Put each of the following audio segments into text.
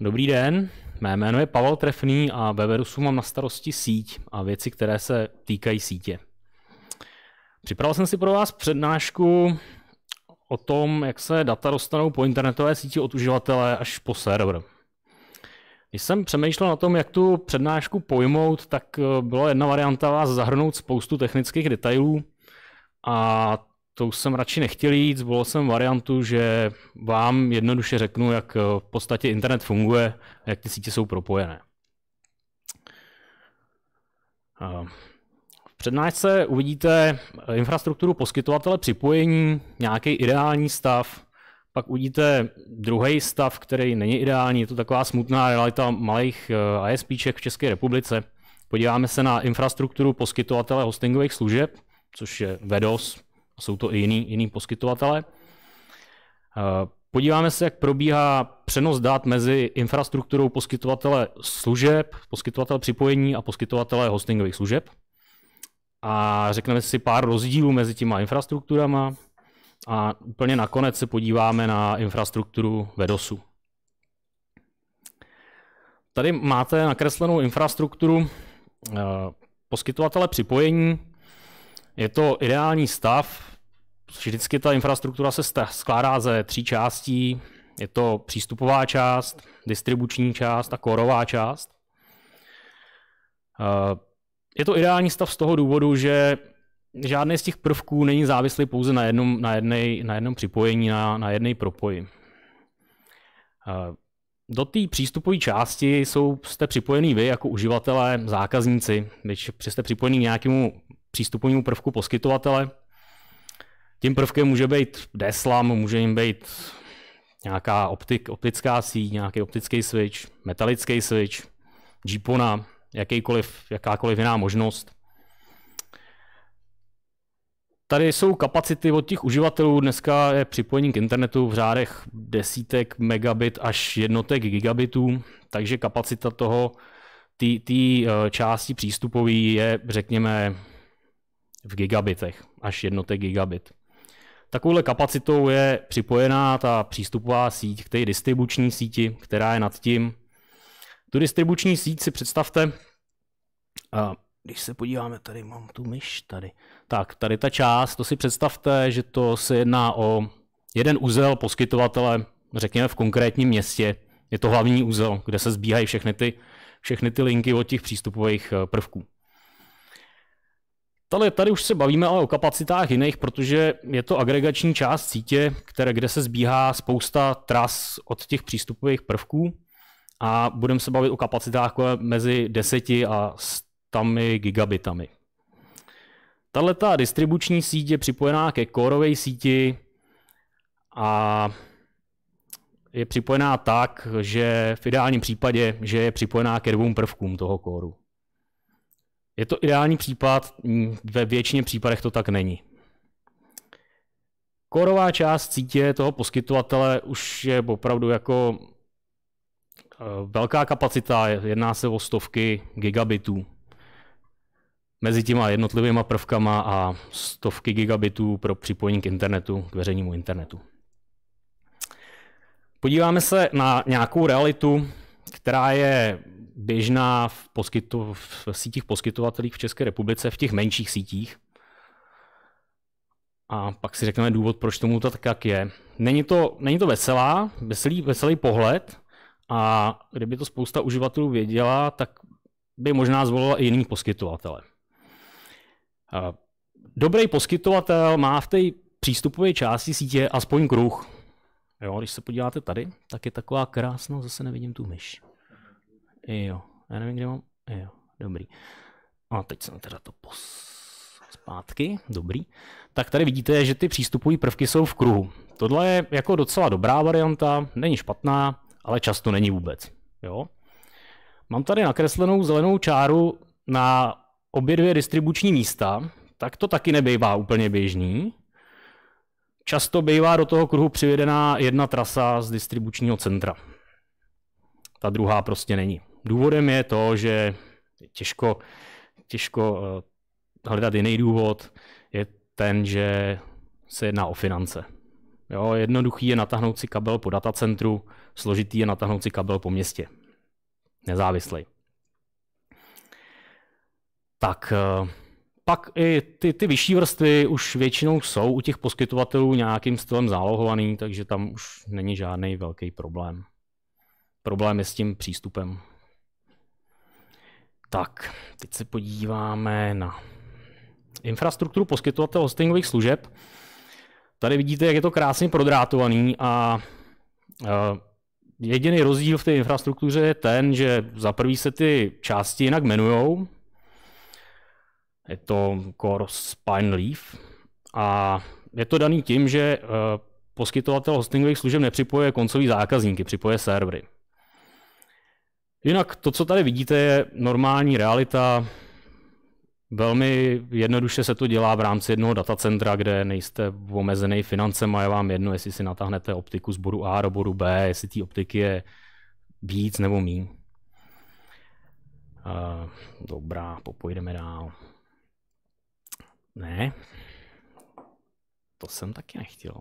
Dobrý den, mé jméno je Pavel Trefný a ve Verusu mám na starosti síť a věci, které se týkají sítě. Připravil jsem si pro vás přednášku o tom, jak se data dostanou po internetové síti od uživatele až po server. Když jsem přemýšlel na tom, jak tu přednášku pojmout, tak eh, byla jedna varianta vás zahrnout spoustu technických detailů a tou jsem radši nechtěl jít, zvolil jsem variantu, že vám jednoduše řeknu, jak eh, v podstatě internet funguje a jak ty sítě jsou propojené. Eh, v přednášce uvidíte infrastrukturu poskytovatele připojení, nějaký ideální stav, pak uvidíte druhý stav, který není ideální, je to taková smutná realita malých ISPček eh, v České republice. Podíváme se na infrastrukturu poskytovatele hostingových služeb, což je VEDOS, a jsou to i jiný, jiný poskytovatele. Eh, podíváme se, jak probíhá přenos dat mezi infrastrukturou poskytovatele služeb, poskytovatele připojení a poskytovatele hostingových služeb. A řekneme si pár rozdílů mezi těma infrastrukturama. A úplně nakonec se podíváme na infrastrukturu VEDOSu. Tady máte nakreslenou infrastrukturu eh, poskytovatele připojení, je to ideální stav. Vždycky ta infrastruktura se skládá ze tří částí. Je to přístupová část, distribuční část a korová část. Eh, je to ideální stav z toho důvodu, že žádný z těch prvků není závislý pouze na jednom, na jednej, na jednom připojení, na, na jedné propoji. Eh, do té přístupové části jsou, jste připojený vy jako uživatelé, zákazníci, když jste připojený k nějakému přístupovému prvku poskytovatele. Tím prvkem může být deslam, může jim být nějaká optik, optická síť, nějaký optický switch, metalický switch, jeepona, jakýkoliv, jakákoliv jiná možnost. Tady jsou kapacity od těch uživatelů. Dneska je připojení k internetu v řádech desítek megabit až jednotek gigabitů, takže kapacita toho té eh, části přístupové je, řekněme, v gigabitech, až jednotek gigabit. Takovouhle kapacitou je připojená ta přístupová síť k té distribuční síti, která je nad tím. Tu distribuční síť si představte, a když se podíváme, tady mám tu myš, tady. Tak, tady ta část, to si představte, že to se jedná o jeden úzel poskytovatele, řekněme v konkrétním městě. Je to hlavní úzel, kde se zbíhají všechny ty, všechny ty linky od těch přístupových eh, prvků. Tady, tady už se bavíme ale o kapacitách jiných, protože je to agregační část sítě, které, kde se zbíhá spousta tras od těch přístupových prvků a budeme se bavit o kapacitách mezi 10 a 100 gigabitami. Tahle ta distribuční síť je připojená ke kórové síti a je připojená tak, že v ideálním případě, že je připojená ke dvou prvkům toho kóru. Je to ideální případ, mm, ve většině případech to tak není. Korová část sítě toho poskytovatele už je opravdu jako eh, velká kapacita, jedná se o stovky gigabitů. Mezi těma jednotlivými prvkama a stovky gigabitů pro připojení k internetu, k veřejnímu internetu. Podíváme se na nějakou realitu, která je běžná v, poskytu, v sítích poskytovatelích v České republice, v těch menších sítích. A pak si řekneme důvod, proč tomu to tak je. Není to, není to veselá, veselý, veselý pohled a kdyby to spousta uživatelů věděla, tak by možná zvolila i jiný poskytovatele. Dobrý poskytovatel má v té přístupové části sítě aspoň kruh. Jo, když se podíváte tady, tak je taková krásná, zase nevidím tu myš. Jo, já nevím, kde mám. Jo, dobrý. No a teď jsem teda to pos... zpátky, dobrý. Tak tady vidíte, že ty přístupové prvky jsou v kruhu. Tohle je jako docela dobrá varianta, není špatná, ale často není vůbec. Jo? Mám tady nakreslenou zelenou čáru na obě dvě distribuční místa, tak to taky nebývá úplně běžný. Často bývá do toho kruhu přivedená jedna trasa z distribučního centra. Ta druhá prostě není. Důvodem je to, že je těžko, těžko eh, hledat jiný důvod, je ten, že se jedná o finance. Jo, jednoduchý je natáhnout si kabel po datacentru, složitý je natáhnout si kabel po městě. Nezávislý. Tak eh, pak i ty, ty vyšší vrstvy už většinou jsou u těch poskytovatelů nějakým stylem zálohovaný, takže tam už není žádný velký problém. Problém je s tím přístupem. Tak, teď se podíváme na infrastrukturu poskytovatel hostingových služeb. Tady vidíte, jak je to krásně prodrátovaný a uh, jediný rozdíl v té infrastruktuře je ten, že za prvý se ty části jinak jmenujou. Je to Core Spine Leaf a je to daný tím, že uh, poskytovatel hostingových služeb nepřipoje koncový zákazníky, připoje servery. Jinak to, co tady vidíte, je normální realita. Velmi jednoduše se to dělá v rámci jednoho datacentra, kde nejste omezený a Je vám jedno, jestli si natáhnete optiku z bodu A do bodu B, jestli té optiky je víc nebo mín. Uh, dobrá, popojdeme dál. Ne, to jsem taky nechtěl.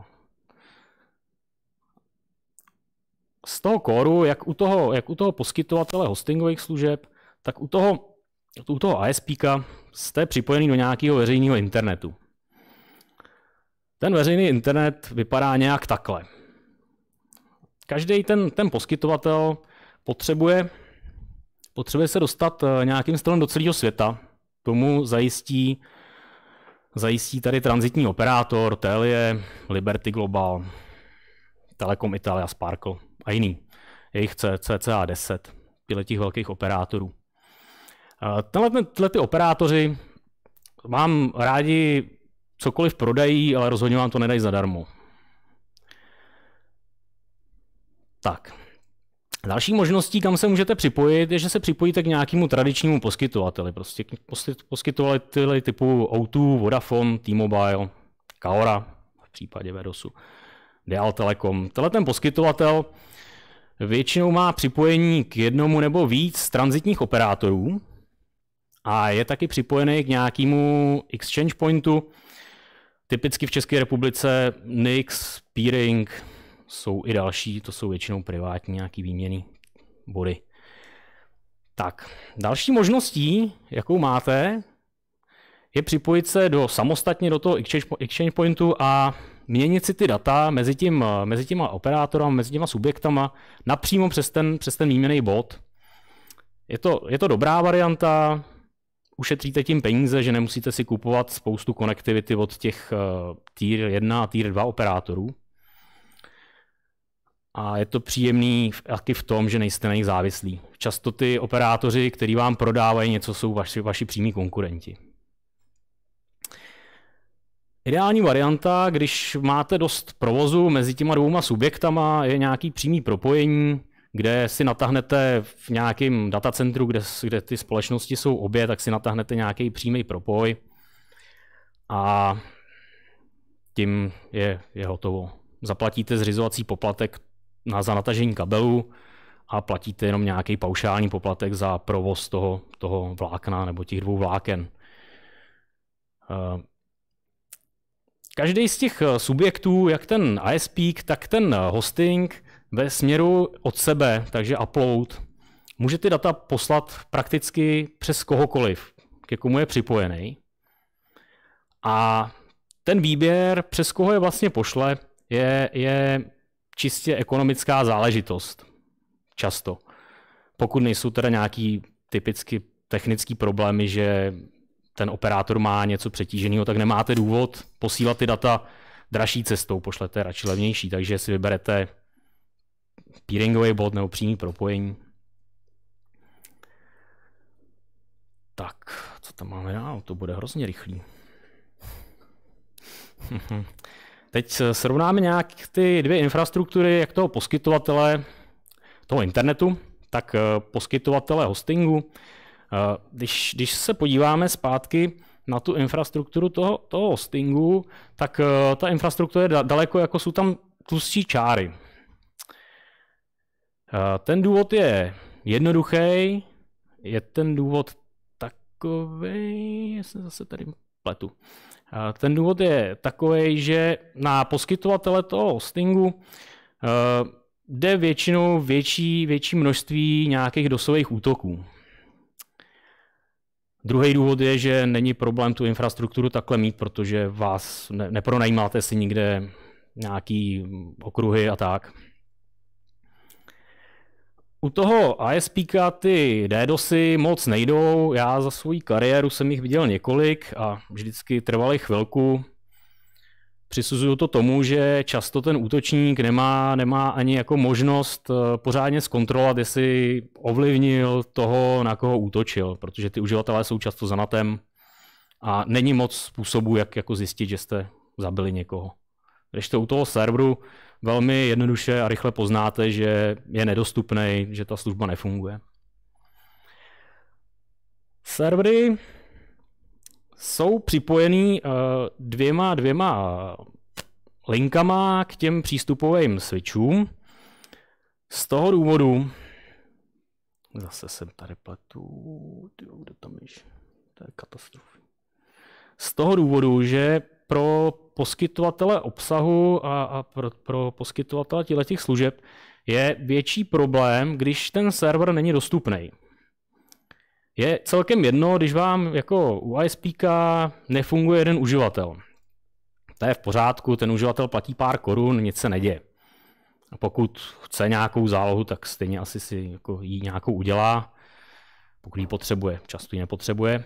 z toho kóru, jak u toho, jak u toho poskytovatele hostingových služeb, tak u toho, u toho ASPka jste připojený do nějakého veřejného internetu. Ten veřejný internet vypadá nějak takhle. Každý ten, ten poskytovatel potřebuje, potřebuje se dostat eh, nějakým stylem do celého světa. Tomu zajistí, zajistí tady transitní operátor, Telie, Liberty Global, Telekom Italia, Sparkle a jiný. Je jich cca 10 těch velkých operátorů. Eh, tenhle, tenhle ty operátoři mám rádi cokoliv prodají, ale rozhodně vám to nedají zadarmo. Tak. Další možností, kam se můžete připojit, je, že se připojíte k nějakému tradičnímu poskytovateli. Prostě poskytovateli typu O2, Vodafone, T-Mobile, Kaora v případě Vedosu. DL Telekom. Tenhle ten poskytovatel většinou má připojení k jednomu nebo víc transitních operátorů a je taky připojený k nějakému exchange pointu. Typicky v České republice Nix, Peering, jsou i další, to jsou většinou privátní nějaký výměny body. Tak, další možností, jakou máte, je připojit se do, samostatně do toho exchange, exchange pointu a měnit si ty data mezi, tím, mezi těma operátorama, mezi těma subjektama napřímo přes ten, přes ten výměný bod. Je to, je to dobrá varianta, ušetříte tím peníze, že nemusíte si kupovat spoustu konektivity od těch eh, tier 1 a tier 2 operátorů. A je to příjemný taky v tom, že nejste na nich závislí. Často ty operátoři, kteří vám prodávají něco, jsou vaši, vaši přímí konkurenti. Ideální varianta, když máte dost provozu mezi těma dvouma subjektama, je nějaký přímý propojení, kde si natáhnete v nějakém datacentru, kde, kde ty společnosti jsou obě, tak si natáhnete nějaký přímý propoj a tím je, je hotovo. Zaplatíte zřizovací poplatek na, za natažení kabelů a platíte jenom nějaký paušální poplatek za provoz toho, toho vlákna nebo těch dvou vláken. Uh, Každý z těch eh, subjektů, jak ten ISP, tak ten eh, hosting, ve směru od sebe, takže upload, může ty data poslat prakticky přes kohokoliv, ke komu je připojený. A ten výběr, přes koho je vlastně pošle, je, je čistě ekonomická záležitost. Často. Pokud nejsou teda nějaký typicky technický problémy, že ten operátor má něco přetíženého, tak nemáte důvod posílat ty data dražší cestou, pošlete radši levnější, takže si vyberete peeringový bod nebo přímý propojení. Tak, co tam máme dál? To bude hrozně rychlý. Teď srovnáme nějak ty dvě infrastruktury, jak toho poskytovatele toho internetu, tak eh, poskytovatele hostingu. Eh, když, když se podíváme zpátky na tu infrastrukturu toho, toho hostingu, tak eh, ta infrastruktura je daleko, jako jsou tam tlustší čáry. Eh, ten důvod je jednoduchý, je ten důvod takový, se zase tady pletu. Ten důvod je takový, že na poskytovatele toho hostingu jde většinou větší, větší množství nějakých dosových útoků. Druhý důvod je, že není problém tu infrastrukturu takhle mít, protože vás ne- nepronajímáte si nikde nějaký okruhy a tak. U toho ISP ty DDoSy moc nejdou, já za svou kariéru jsem jich viděl několik a vždycky trvaly chvilku, Přisuzuju to tomu, že často ten útočník nemá, nemá ani jako možnost eh, pořádně zkontrolovat, jestli ovlivnil toho, na koho útočil, protože ty uživatelé jsou často zanatem a není moc způsobů, jak jako zjistit, že jste zabili někoho. Když to u toho serveru velmi jednoduše a rychle poznáte, že je nedostupný, že ta služba nefunguje. Servery jsou připojený eh, dvěma, dvěma linkama k těm přístupovým switchům. Z toho důvodu, zase jsem tady pletu, kde tam ješ, to je katastrofa. Z toho důvodu, že pro poskytovatele obsahu a, a pro, pro poskytovatele těchto služeb je větší problém, když ten server není dostupný. Je celkem jedno, když vám jako u ISP nefunguje jeden uživatel. To je v pořádku, ten uživatel platí pár korun, nic se neděje. A pokud chce nějakou zálohu, tak stejně asi si jako ji nějakou udělá, pokud ji potřebuje, často ji nepotřebuje.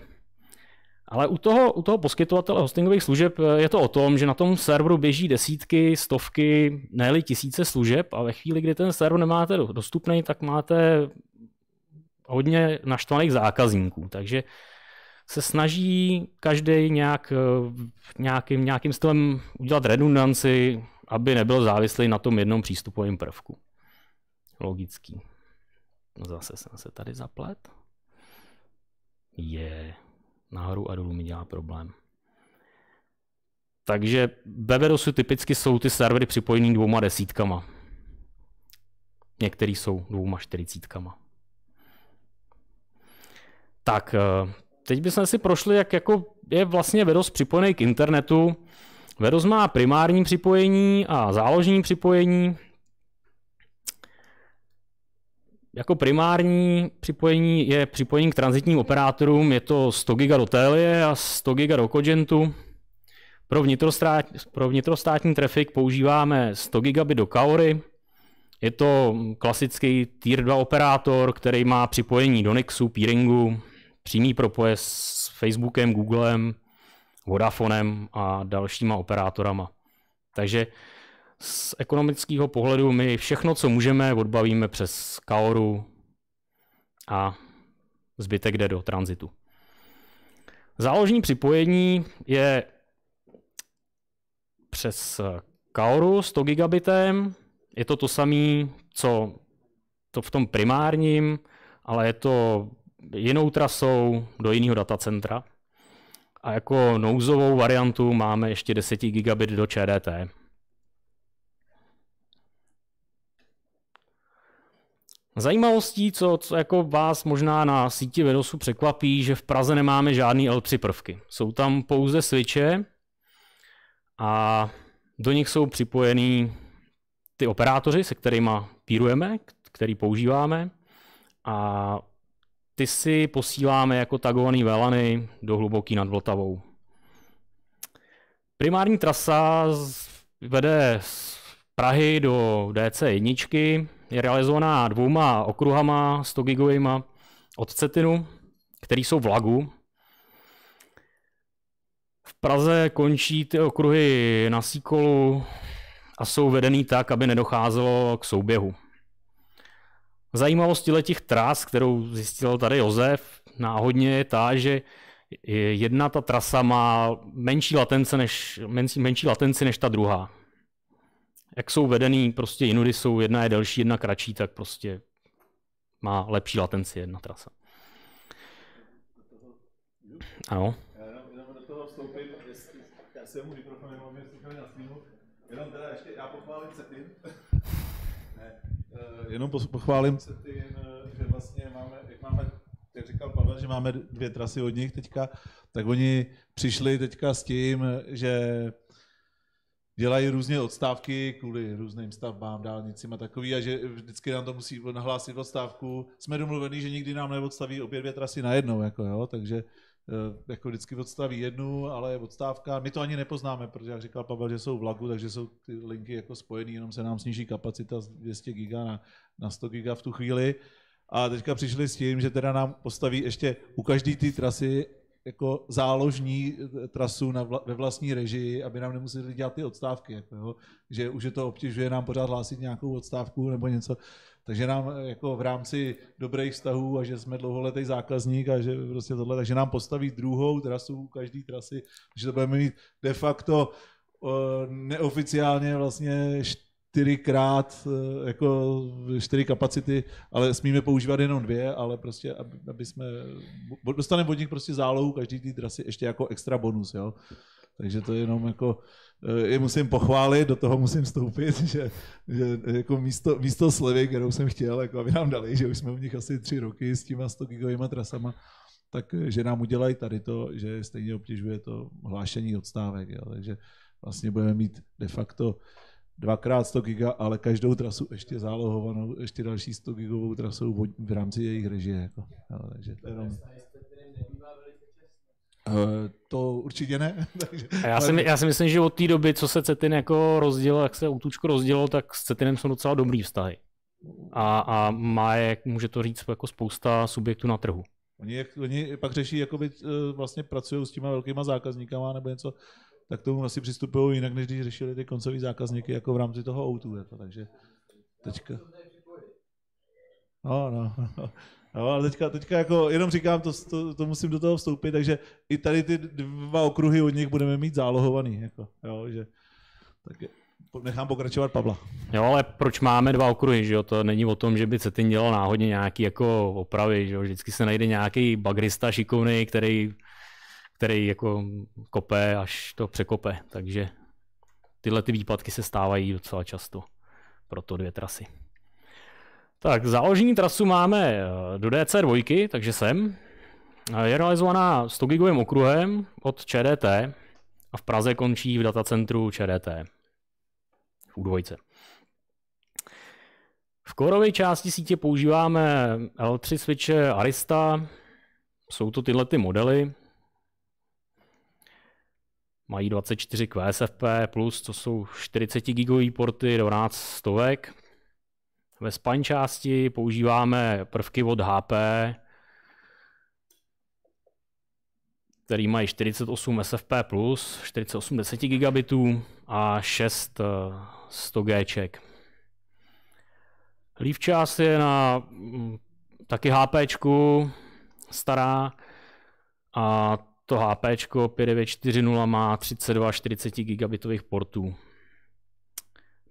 Ale u toho, u toho poskytovatele hostingových služeb eh, je to o tom, že na tom serveru běží desítky, stovky, ne tisíce služeb a ve chvíli, kdy ten server nemáte dostupný, tak máte hodně naštvaných zákazníků, takže se snaží každý nějak, eh, nějakým, nějakým stylem udělat redundanci, aby nebyl závislý na tom jednom přístupovém prvku. Logický. Zase jsem se tady zaplet. Je. Nahoru a dolů mi dělá problém. Takže Beverosu typicky jsou ty servery připojený dvouma desítkama. Některý jsou dvouma čtyřicítkama. Tak, eh, teď bychom si prošli, jak jako je vlastně Vedos připojený k internetu. Vedos má primární připojení a záložní připojení. Jako primární připojení je připojení k transitním operátorům, je to 100 GB do Télie a 100 GB do Cogentu. Pro, vnitrostát, pro vnitrostátní trafik používáme 100 GB do Kaory. Je to klasický Tier 2 operátor, který má připojení do Nixu, peeringu, přímý propoje s Facebookem, Googlem, Vodafonem a dalšíma operátorama. Takže z ekonomického pohledu my všechno, co můžeme, odbavíme přes Kaoru a zbytek jde do tranzitu. Záložní připojení je přes Kaoru 100 gigabitem. Je to to samé, co to v tom primárním, ale je to jinou trasou do jiného datacentra. A jako nouzovou variantu máme ještě 10 gigabit do ČDT. Zajímavostí, co, co jako vás možná na síti Vedosu překvapí, že v Praze nemáme žádný L3 prvky. Jsou tam pouze switche a do nich jsou připojený ty operátoři, se kterými pírujeme, který používáme a ty si posíláme jako tagovaný velany do hluboký nad Vltavou. Primární trasa vede z Prahy do DC1, je realizovaná dvouma okruhama 100 gigovýma od Cetinu, který jsou v lagu. V Praze končí ty okruhy na síkolu a jsou vedený tak, aby nedocházelo k souběhu. Zajímavosti těch tras, kterou zjistil tady Josef, náhodně je ta, že jedna ta trasa má menší, latence než, menší, menší latenci než ta druhá. Jak jsou vedený, prostě jinudy jsou, jedna je delší, jedna kratší, tak prostě má lepší latenci jedna trasa. Ano. Já do toho vstoupím, jestli, já mu mikrofon nemám, jestli na Jenom teda ještě, já pochválím Cetin jenom pochválím se ty, eh, že vlastně máme, jak máme jak říkal Pavel, že máme dvě trasy od nich teďka, tak oni přišli teďka s tím, že dělají různě odstávky kvůli různým stavbám, dálnicím a takový a že vždycky nám to musí nahlásit odstávku. Jsme domluvení, že nikdy nám neodstaví obě dvě trasy najednou, jako jo, takže Eh, jako vždycky odstaví jednu, ale odstávka, my to ani nepoznáme, protože jak říkal Pavel, že jsou v lagu, takže jsou ty linky jako spojený, jenom se nám sníží kapacita z 200 giga na, na 100 giga v tu chvíli. A teďka přišli s tím, že teda nám postaví ještě u každé té trasy jako záložní eh, trasu na vla, ve vlastní režii, aby nám nemuseli dělat ty odstávky. Jako, jo? Že už je to obtěžuje nám pořád hlásit nějakou odstávku nebo něco. Takže nám eh, jako v rámci dobrých vztahů a že jsme dlouholetý zákazník a že prostě tohle, takže nám postaví druhou trasu každý trasy, že to budeme mít de facto eh, neoficiálně vlastně čtyřikrát eh, jako čtyři kapacity, ale smíme používat jenom dvě, ale prostě, aby, aby jsme, dostaneme od nich prostě zálohu každý ty trasy ještě jako extra bonus, jo. Takže to je jenom jako, eh, je musím pochválit, do toho musím vstoupit, že, že jako místo, místo slevy, kterou jsem chtěl, jako aby nám dali, že už jsme u nich asi tři roky s těma 100 gigovými trasama, tak eh, že nám udělají tady to, že stejně obtěžuje to hlášení odstávek, jo. takže vlastně budeme mít de facto dvakrát 100 giga, ale každou trasu ještě zálohovanou, ještě další 100 gigovou trasou v rámci jejich režie. Jako. No, takže to jenom... Eh, to určitě ne. A já, si, já si myslím, že od té doby, co se Cetin jako rozdělil, jak se Outučko rozdělilo, tak s Cetinem jsou docela dobrý vztahy. A, a má je, může to říct, jako spousta subjektů na trhu. Oni, oni pak řeší, jakoby eh, vlastně pracují s těma velkýma zákazníkama nebo něco, tak tomu asi přistupují jinak, než když řešili ty koncový zákazníky jako v rámci toho outu. Jako, takže teďka... No, no, no. No, ale teďka, teďka jako jenom říkám, to, to, to, musím do toho vstoupit, takže i tady ty dva okruhy od nich budeme mít zálohovaný. Jako, jo, že, tak je, nechám pokračovat Pavla. Jo, ale proč máme dva okruhy, že jo? To není o tom, že by Cetin dělal náhodně nějaký jako opravy, že jo? Vždycky se najde nějaký bagrista šikovný, který který jako kope, až to překope. Takže tyhle ty výpadky se stávají docela často pro to dvě trasy. Tak, záložní trasu máme eh, do DC2, takže sem. Eh, je realizovaná 100 gigovým okruhem od ČDT a v Praze končí v datacentru ČDT v U2. V kórové části sítě používáme L3 switche Arista, jsou to tyhle ty modely, Mají 24 QSFP+, plus, co jsou 40 gigový porty, 12 stovek. Ve spine části používáme prvky od HP, který mají 48 SFP+, plus 48 10 gigabitů a 6 100 Gček. Leaf část je na mm, taky HP stará a to HP 40 má 32 40 gigabitových portů.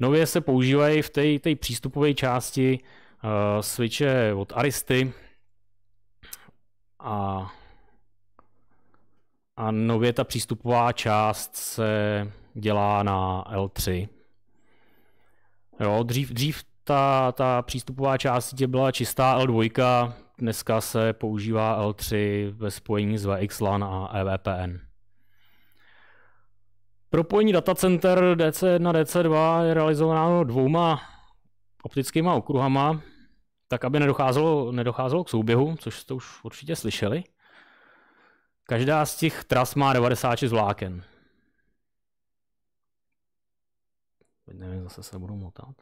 Nově se používají v té přístupové části uh, switche od Aristy a, a nově ta přístupová část se dělá na L3. Jo, dřív, dřív ta, ta přístupová část byla čistá L2, dneska se používá L3 ve spojení s VXLAN a EVPN. Propojení datacenter DC1 DC2 je realizováno dvouma optickýma okruhama, tak aby nedocházelo, nedocházelo k souběhu, což jste už určitě slyšeli. Každá z těch tras má 96 vláken. Teď nevím, zase se budu motat.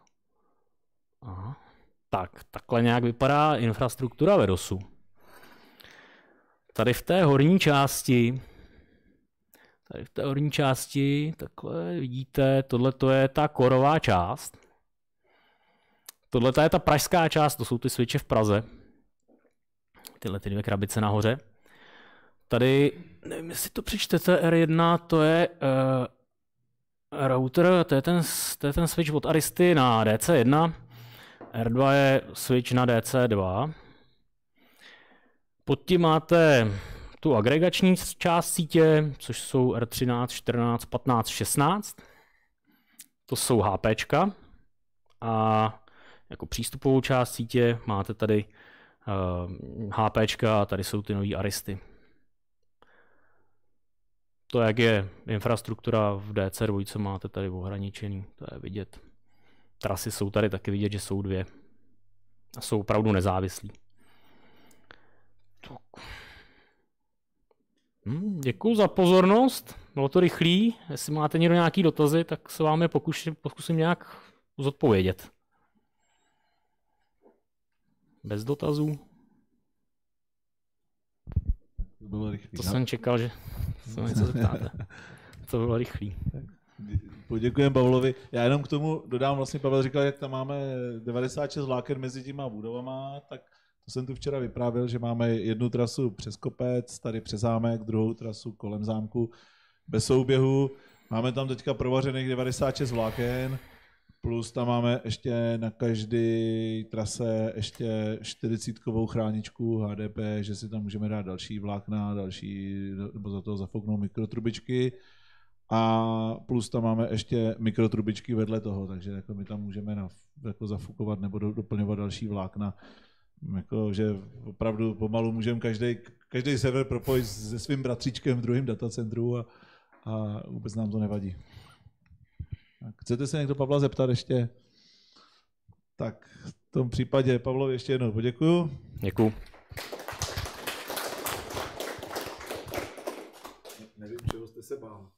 Aha. Tak, takhle nějak vypadá infrastruktura Verosu. Tady v té horní části, tady v té horní části, takhle vidíte, tohle to je ta korová část. Tohle je ta pražská část, to jsou ty switche v Praze. Tyhle ty dvě krabice nahoře. Tady, nevím, jestli to přečtete, R1, to je uh, router, to je, ten, to je ten switch od Aristy na DC1. R2 je switch na DC2. Pod tím máte tu agregační část sítě, což jsou R13, 14, 15, 16. To jsou HPčka. A jako přístupovou část sítě máte tady uh, eh, HPčka a tady jsou ty nové aristy. To, jak je infrastruktura v DC2, máte tady ohraničený, to je vidět trasy jsou tady taky vidět, že jsou dvě. A jsou opravdu nezávislí. Hmm, děkuji za pozornost. Bylo to rychlý. Jestli máte někdo nějaký dotazy, tak se vám je pokusím, pokusím nějak zodpovědět. Bez dotazů. To bylo rychlý. To no. jsem čekal, že se něco zeptáte. To bylo rychlý. Tak. Poděkujeme Pavlovi. Já jenom k tomu dodám, vlastně Pavel říkal, jak tam máme 96 vláken mezi těma budovama, tak to jsem tu včera vyprávěl, že máme jednu trasu přes kopec, tady přes zámek, druhou trasu kolem zámku bez souběhu. Máme tam teďka provařených 96 vláken, plus tam máme ještě na každé trase ještě 40 chráničku HDP, že si tam můžeme dát další vlákna, další, nebo za to zafouknou mikrotrubičky a plus tam máme ještě mikrotrubičky vedle toho, takže jako my tam můžeme na, jako zafukovat nebo do, doplňovat další vlákna. Jako, že opravdu pomalu můžeme každý, každý server propojit se svým bratříčkem v druhém datacentru a, a vůbec nám to nevadí. Tak, chcete se někdo Pavla zeptat ještě? Tak v tom případě Pavlovi ještě jednou poděkuju. Děkuju. Nevím, čeho jste se bál.